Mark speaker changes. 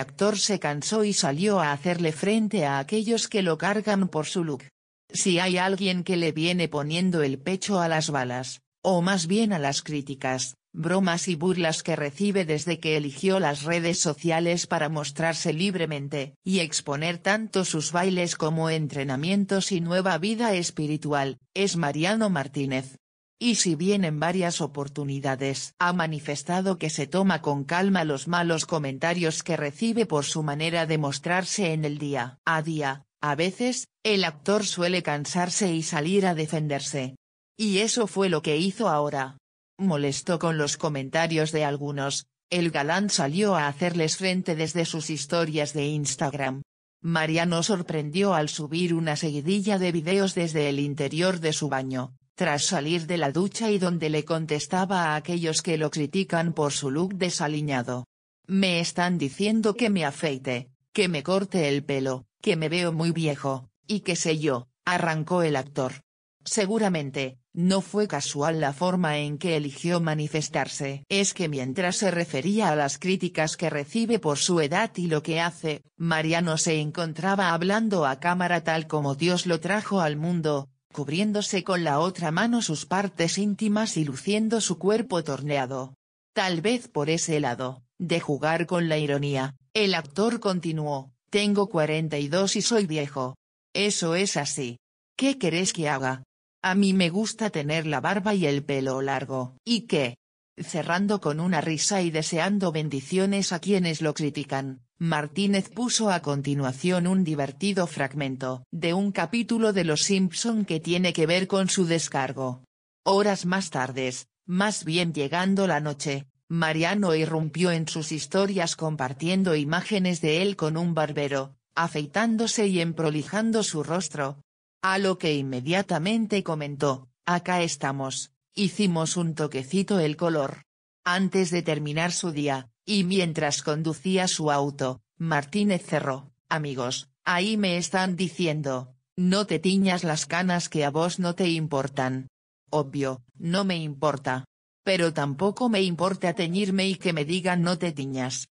Speaker 1: actor se cansó y salió a hacerle frente a aquellos que lo cargan por su look. Si hay alguien que le viene poniendo el pecho a las balas, o más bien a las críticas, bromas y burlas que recibe desde que eligió las redes sociales para mostrarse libremente y exponer tanto sus bailes como entrenamientos y nueva vida espiritual, es Mariano Martínez y si bien en varias oportunidades ha manifestado que se toma con calma los malos comentarios que recibe por su manera de mostrarse en el día a día, a veces, el actor suele cansarse y salir a defenderse. Y eso fue lo que hizo ahora. Molestó con los comentarios de algunos, el galán salió a hacerles frente desde sus historias de Instagram. Mariano sorprendió al subir una seguidilla de videos desde el interior de su baño, tras salir de la ducha y donde le contestaba a aquellos que lo critican por su look desaliñado. Me están diciendo que me afeite, que me corte el pelo, que me veo muy viejo, y qué sé yo, arrancó el actor. Seguramente, no fue casual la forma en que eligió manifestarse. Es que mientras se refería a las críticas que recibe por su edad y lo que hace, Mariano se encontraba hablando a cámara tal como Dios lo trajo al mundo, cubriéndose con la otra mano sus partes íntimas y luciendo su cuerpo torneado. Tal vez por ese lado, de jugar con la ironía, el actor continuó, tengo 42 y soy viejo. Eso es así. ¿Qué querés que haga? A mí me gusta tener la barba y el pelo largo. ¿Y qué? cerrando con una risa y deseando bendiciones a quienes lo critican. Martínez puso a continuación un divertido fragmento de un capítulo de Los Simpson que tiene que ver con su descargo. Horas más tardes, más bien llegando la noche, Mariano irrumpió en sus historias compartiendo imágenes de él con un barbero, afeitándose y emprolijando su rostro. A lo que inmediatamente comentó, acá estamos, hicimos un toquecito el color. Antes de terminar su día, y mientras conducía su auto, Martínez cerró, amigos, ahí me están diciendo, no te tiñas las canas que a vos no te importan. Obvio, no me importa. Pero tampoco me importa teñirme y que me digan no te tiñas,